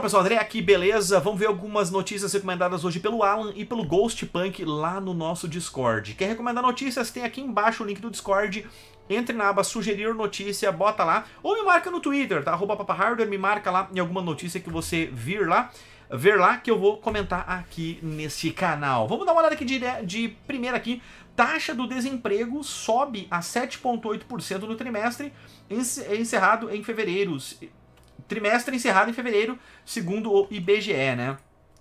Fala pessoal, André aqui, beleza? Vamos ver algumas notícias recomendadas hoje pelo Alan e pelo Ghost Punk lá no nosso Discord. Quer recomendar notícias? Tem aqui embaixo o link do Discord. Entre na aba sugerir notícia, bota lá, ou me marca no Twitter, tá? Arroba Hardware, me marca lá em alguma notícia que você vir lá, ver lá, que eu vou comentar aqui nesse canal. Vamos dar uma olhada aqui de, de primeira aqui. Taxa do desemprego sobe a 7,8% no trimestre, encerrado em fevereiro, trimestre encerrado em fevereiro, segundo o IBGE, né?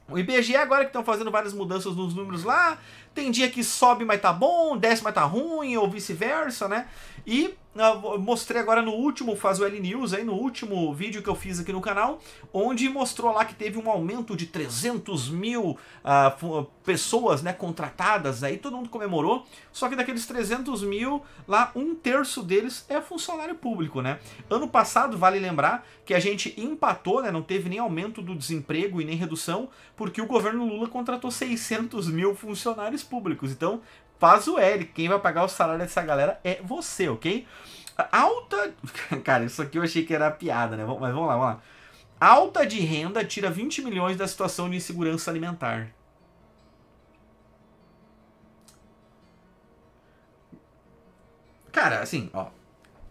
O IBGE agora que estão fazendo várias mudanças nos números lá, tem dia que sobe, mas tá bom, desce, mas tá ruim, ou vice-versa, né? E ah, mostrei agora no último Faz o L News, aí no último vídeo que eu fiz aqui no canal, onde mostrou lá que teve um aumento de 300 mil uh, pessoas né, contratadas, aí todo mundo comemorou, só que daqueles 300 mil, lá um terço deles é funcionário público, né? Ano passado, vale lembrar, que a gente empatou, né, não teve nem aumento do desemprego e nem redução, porque o governo Lula contratou 600 mil funcionários públicos, então faz o L. Quem vai pagar o salário dessa galera é você, ok? Alta. Cara, isso aqui eu achei que era piada, né? Mas vamos lá, vamos lá. Alta de renda tira 20 milhões da situação de insegurança alimentar. Cara, assim, ó.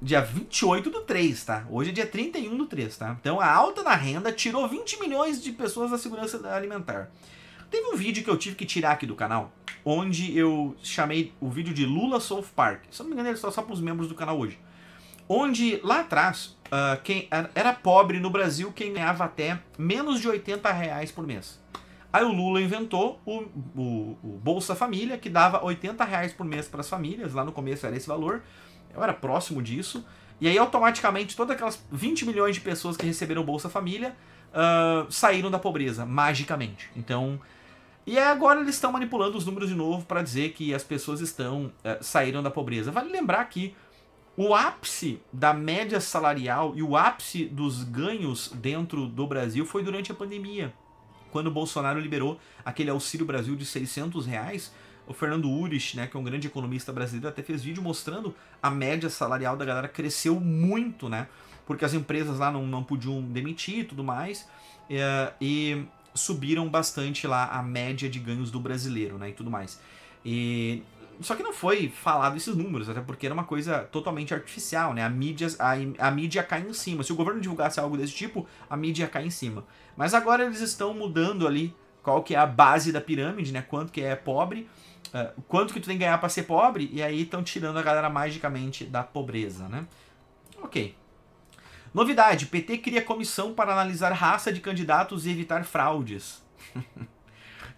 Dia 28 do 3, tá? Hoje é dia 31 do 3, tá? Então a alta na renda tirou 20 milhões de pessoas da segurança alimentar. Teve um vídeo que eu tive que tirar aqui do canal, onde eu chamei o vídeo de Lula South Park. Se eu não me engano, ele é só só para os membros do canal hoje. Onde lá atrás, uh, quem era pobre no Brasil quem ganhava até menos de 80 reais por mês. Aí o Lula inventou o, o, o Bolsa Família, que dava 80 reais por mês para as famílias. Lá no começo era esse valor. Eu era próximo disso. E aí, automaticamente, todas aquelas 20 milhões de pessoas que receberam Bolsa Família uh, saíram da pobreza, magicamente. Então, e agora eles estão manipulando os números de novo para dizer que as pessoas estão é, saíram da pobreza. Vale lembrar que o ápice da média salarial e o ápice dos ganhos dentro do Brasil foi durante a pandemia. Quando o Bolsonaro liberou aquele auxílio Brasil de 600 reais, o Fernando Urich, né, que é um grande economista brasileiro, até fez vídeo mostrando a média salarial da galera cresceu muito, né? Porque as empresas lá não, não podiam demitir e tudo mais. É, e subiram bastante lá a média de ganhos do brasileiro, né, e tudo mais. E só que não foi falado esses números, até porque era uma coisa totalmente artificial, né? A mídia, a, a mídia cai em cima. Se o governo divulgasse algo desse tipo, a mídia cai em cima. Mas agora eles estão mudando ali qual que é a base da pirâmide, né? Quanto que é pobre, uh, quanto que tu tem que ganhar para ser pobre, e aí estão tirando a galera magicamente da pobreza, né? Ok. Novidade: PT cria comissão para analisar raça de candidatos e evitar fraudes.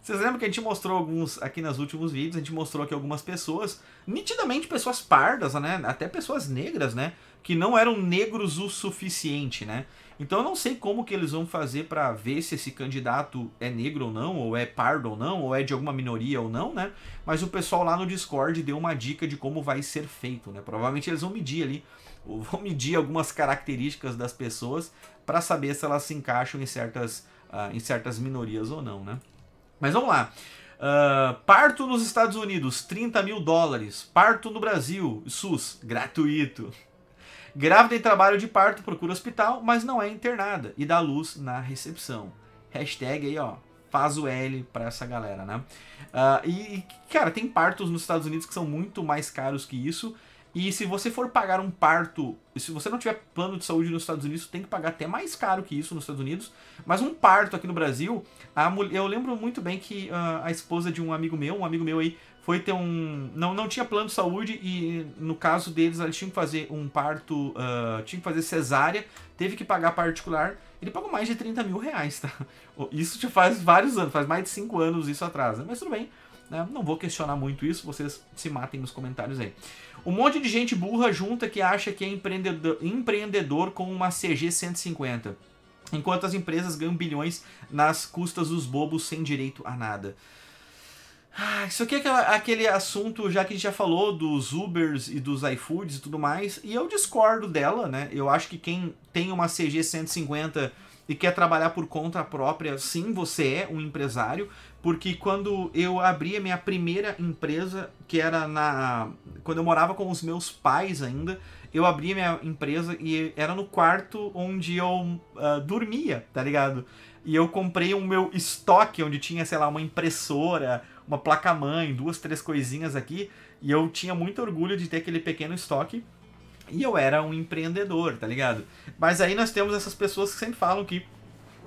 Vocês lembram que a gente mostrou alguns aqui nos últimos vídeos, a gente mostrou aqui algumas pessoas, nitidamente pessoas pardas, né? Até pessoas negras, né? Que não eram negros o suficiente, né? Então eu não sei como que eles vão fazer para ver se esse candidato é negro ou não, ou é pardo ou não, ou é de alguma minoria ou não, né? Mas o pessoal lá no Discord deu uma dica de como vai ser feito, né? Provavelmente eles vão medir ali vão medir algumas características das pessoas para saber se elas se encaixam em certas, uh, em certas minorias ou não, né? Mas vamos lá. Uh, parto nos Estados Unidos, 30 mil dólares. Parto no Brasil, SUS, gratuito. Grávida em trabalho de parto procura hospital, mas não é internada e dá luz na recepção. Hashtag aí, ó, faz o L pra essa galera, né? Uh, e, cara, tem partos nos Estados Unidos que são muito mais caros que isso. E se você for pagar um parto, se você não tiver plano de saúde nos Estados Unidos, tem que pagar até mais caro que isso nos Estados Unidos. Mas um parto aqui no Brasil, mulher, eu lembro muito bem que uh, a esposa de um amigo meu, um amigo meu aí, foi ter um. Não, não tinha plano de saúde e no caso deles, eles tinham que fazer um parto, uh, tinham que fazer cesárea, teve que pagar particular. Ele pagou mais de 30 mil reais, tá? Isso já faz vários anos, faz mais de 5 anos isso atrás, né? Mas tudo bem, né? não vou questionar muito isso, vocês se matem nos comentários aí. Um monte de gente burra junta que acha que é empreendedor, empreendedor com uma CG 150. Enquanto as empresas ganham bilhões nas custas dos bobos sem direito a nada. Ah, isso aqui é aquele assunto, já que a gente já falou dos Ubers e dos iFoods e tudo mais, e eu discordo dela, né? Eu acho que quem tem uma CG 150 e quer trabalhar por conta própria, sim, você é um empresário, porque quando eu abri a minha primeira empresa, que era na quando eu morava com os meus pais ainda, eu abri a minha empresa e era no quarto onde eu uh, dormia, tá ligado? E eu comprei o meu estoque onde tinha, sei lá, uma impressora, uma placa-mãe, duas, três coisinhas aqui, e eu tinha muito orgulho de ter aquele pequeno estoque. E eu era um empreendedor, tá ligado? Mas aí nós temos essas pessoas que sempre falam que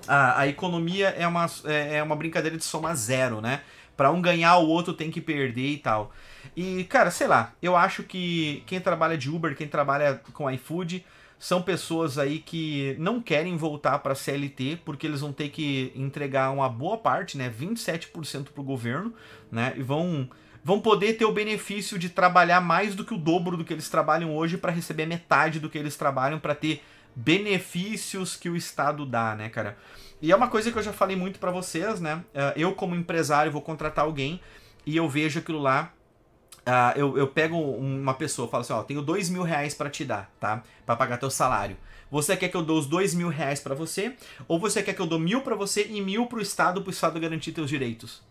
a, a economia é uma, é, é uma brincadeira de soma zero, né? Pra um ganhar, o outro tem que perder e tal. E, cara, sei lá, eu acho que quem trabalha de Uber, quem trabalha com iFood, são pessoas aí que não querem voltar para CLT porque eles vão ter que entregar uma boa parte, né, 27% para o governo, né, e vão vão poder ter o benefício de trabalhar mais do que o dobro do que eles trabalham hoje para receber metade do que eles trabalham para ter benefícios que o Estado dá, né, cara? E é uma coisa que eu já falei muito para vocês, né? Eh, eu, como empresário, vou contratar alguém e eu vejo aquilo lá. Ah, eu, eu pego uma pessoa falo assim: Ó, tenho dois mil reais para te dar, tá? para pagar teu salário. Você quer que eu dou os dois mil reais para você? Ou você quer que eu dou mil para você e mil para o Estado, para o Estado garantir teus direitos?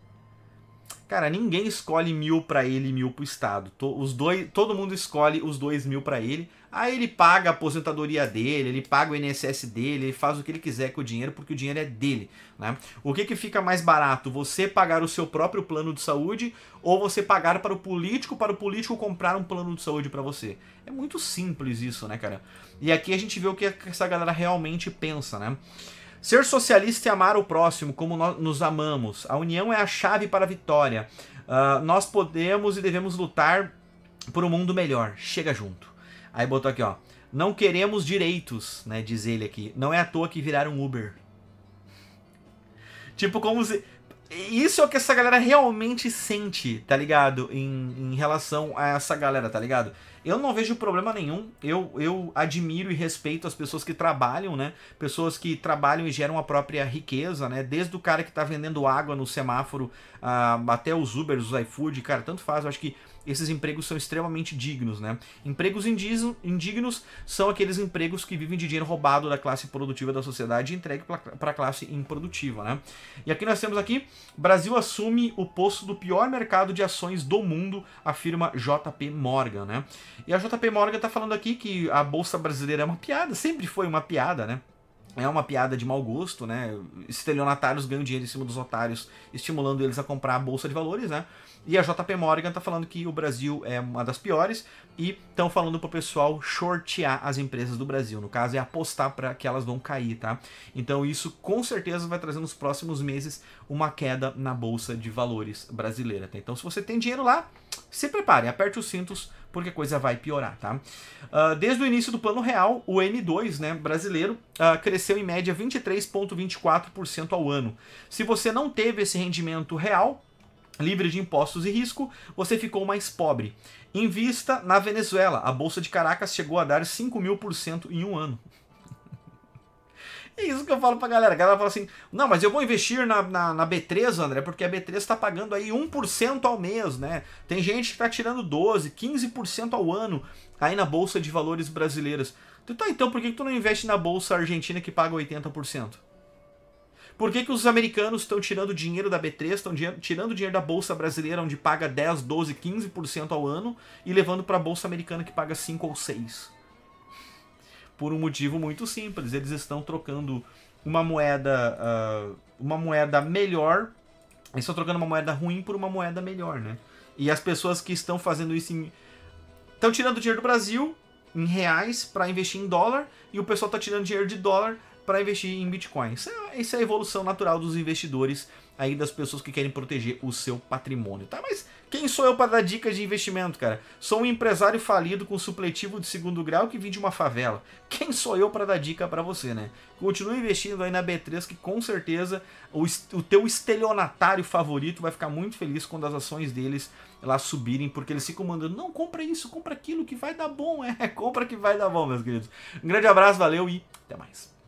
Cara, ninguém escolhe mil para ele e mil pro Estado. os dois, todo mundo escolhe os dois mil para ele. Aí ele paga a aposentadoria dele, ele paga o INSS dele, ele faz o que ele quiser com o dinheiro, porque o dinheiro é dele. Né? O que, que fica mais barato? Você pagar o seu próprio plano de saúde ou você pagar para o político, para o político comprar um plano de saúde para você? É muito simples isso, né, cara? E aqui a gente vê o que é essa galera realmente pensa, né? Ser socialista e é amar o próximo como nós nos amamos. A união é a chave para a vitória. Uh, nós podemos e devemos lutar por um mundo melhor. Chega junto. Aí botou aqui, ó. Não queremos direitos, né? Diz ele aqui. Não é à toa que viraram Uber. Tipo como se. Isso é o que essa galera realmente sente, tá ligado? Em, em relação a essa galera, tá ligado? Eu não vejo problema nenhum. Eu, eu admiro e respeito as pessoas que trabalham, né? Pessoas que trabalham e geram a própria riqueza, né? Desde o cara que tá vendendo água no semáforo uh, até os Ubers, os iFood, cara, tanto faz. Eu acho que esses empregos são extremamente dignos, né? Empregos indignos são aqueles empregos que vivem de dinheiro roubado da classe produtiva da sociedade e entregue para a classe improdutiva, né? E aqui nós temos aqui, Brasil assume o posto do pior mercado de ações do mundo, afirma JP Morgan, né? E a JP Morgan está falando aqui que a bolsa brasileira é uma piada, sempre foi uma piada, né? é uma piada de mau gosto, né? Estelionatários ganham dinheiro em cima dos otários, estimulando eles a comprar a bolsa de valores, né? E a JP Morgan tá falando que o Brasil é uma das piores e estão falando pro pessoal shortear as empresas do Brasil, no caso é apostar para que elas vão cair, tá? Então isso com certeza vai trazer nos próximos meses uma queda na bolsa de valores brasileira, tá? Então se você tem dinheiro lá, se preparem, aperte os cintos porque a coisa vai piorar, tá? Uh, desde o início do Plano Real, o M2 né, brasileiro uh, cresceu em média 23,24% ao ano. Se você não teve esse rendimento real, livre de impostos e risco, você ficou mais pobre. Invista na Venezuela. A Bolsa de Caracas chegou a dar 5 mil por cento em um ano. É isso que eu falo pra galera. A galera fala assim: não, mas eu vou investir na, na, na B3, André, porque a B3 tá pagando aí 1% ao mês, né? Tem gente que tá tirando 12%, 15% ao ano aí na Bolsa de Valores Brasileiras. Então, então por que, que tu não investe na Bolsa Argentina que paga 80%? Por que, que os americanos estão tirando dinheiro da B3, estão tirando dinheiro da Bolsa Brasileira, onde paga 10, 12, 15% ao ano, e levando para a Bolsa Americana que paga 5 ou 6%? por um motivo muito simples. Eles estão trocando uma moeda, uh, uma moeda melhor. Eles estão trocando uma moeda ruim por uma moeda melhor, né? E as pessoas que estão fazendo isso em... estão tirando dinheiro do Brasil em reais para investir em dólar e o pessoal está tirando dinheiro de dólar para investir em Bitcoin. Isso é, isso é a evolução natural dos investidores aí das pessoas que querem proteger o seu patrimônio, tá? Mas quem sou eu para dar dicas de investimento, cara? Sou um empresário falido com supletivo de segundo grau que vim de uma favela. Quem sou eu para dar dica para você, né? Continue investindo aí na B3 que com certeza o, o teu estelionatário favorito vai ficar muito feliz quando as ações deles lá subirem, porque eles ficam mandando, não, compra isso, compra aquilo que vai dar bom, é, compra que vai dar bom, meus queridos. Um grande abraço, valeu e até mais.